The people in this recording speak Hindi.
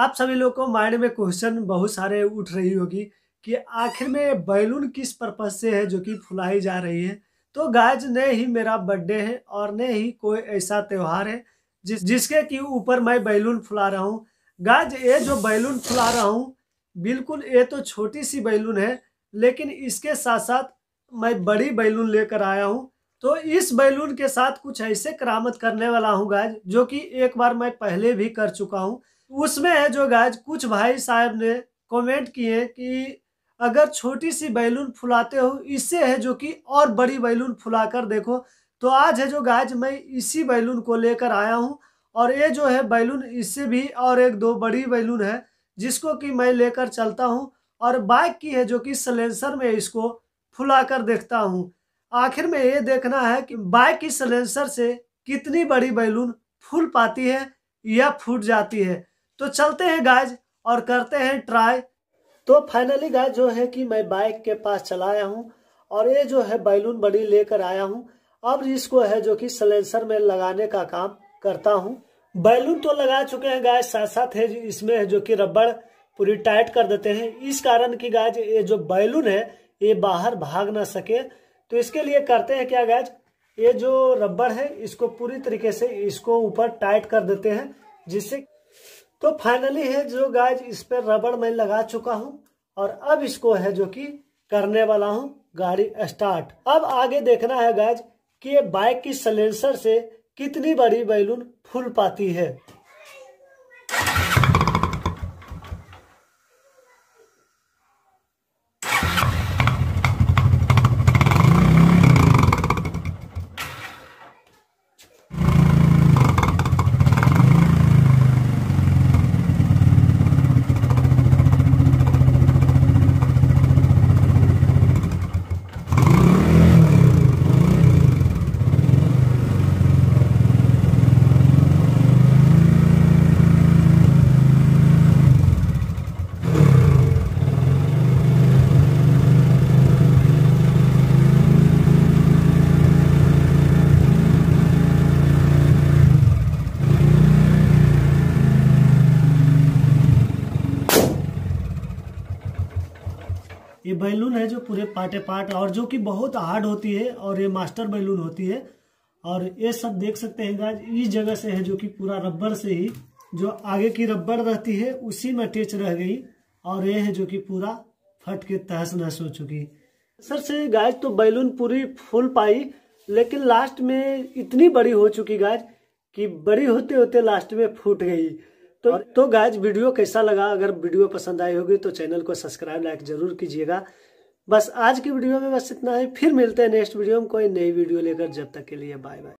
आप सभी लोग को माइंड में क्वेश्चन बहुत सारे उठ रही होगी कि आखिर में बैलून किस पर्पज से है जो कि फुलाई जा रही है तो गायज न ही मेरा बर्थडे है और न ही कोई ऐसा त्यौहार है जिस जिसके कि ऊपर मैं बैलून फुला रहा हूँ गायज ये जो बैलून फुला रहा हूँ बिल्कुल ये तो छोटी सी बैलून है लेकिन इसके साथ साथ मैं बड़ी बैलून लेकर आया हूँ तो इस बैलून के साथ कुछ ऐसे करामत करने वाला हूँ गायज जो कि एक बार मैं पहले भी कर चुका हूँ उसमें है जो गाइज कुछ भाई साहब ने कमेंट किए कि अगर छोटी सी बैलून फुलाते हो इससे है जो कि और बड़ी बैलून फुलाकर देखो तो आज है जो गाज मैं इसी बैलून को लेकर आया हूँ और ये जो है बैलून इससे भी और एक दो बड़ी बैलून है जिसको कि मैं लेकर चलता हूँ और बाइक की है जो कि सलेंसर में इसको फुला कर देखता हूँ आखिर में ये देखना है कि बाइक की सलेंसर से कितनी बड़ी बैलून फूल पाती है या फूट जाती है तो चलते हैं गाइज और करते हैं ट्राई तो फाइनली गाइज जो है कि मैं बाइक के पास चला आया हूँ और ये जो है बैलून बड़ी लेकर आया हूँ अब इसको है जो कि सलेंसर में लगाने का काम करता हूँ बैलून तो लगा चुके हैं गाय साथ साथ है इसमें है जो कि रबड़ पूरी टाइट कर देते हैं इस कारण कि गाय ये जो बैलून है ये बाहर भाग ना सके तो इसके लिए करते हैं क्या गाय ये जो रबड़ है इसको पूरी तरीके से इसको ऊपर टाइट कर देते हैं जिससे तो फाइनली है जो गाइज इस पे रबड़ मैं लगा चुका हूँ और अब इसको है जो कि करने वाला हूँ गाड़ी स्टार्ट अब आगे देखना है गाइज कि ये बाइक की सलेंसर से कितनी बड़ी बैलून फूल पाती है ये बैलून है जो पूरे पाटे पाट और जो कि बहुत हार्ड होती है और ये मास्टर बैलून होती है और ये सब देख सकते हैं गाज इस जगह से है जो कि पूरा रबर से ही जो आगे की रबर रहती है उसी में टेच रह गई और ये है जो कि पूरा फट के तहस नहस हो चुकी सर से गाज तो बैलून पूरी फूल पाई लेकिन लास्ट में इतनी बड़ी हो चुकी गाज कि बड़ी होते होते लास्ट में फूट गई तो तो गाइज वीडियो कैसा लगा अगर वीडियो पसंद आई होगी तो चैनल को सब्सक्राइब लाइक जरूर कीजिएगा बस आज की वीडियो में बस इतना ही फिर मिलते हैं नेक्स्ट वीडियो में कोई नई वीडियो लेकर जब तक के लिए बाय बाय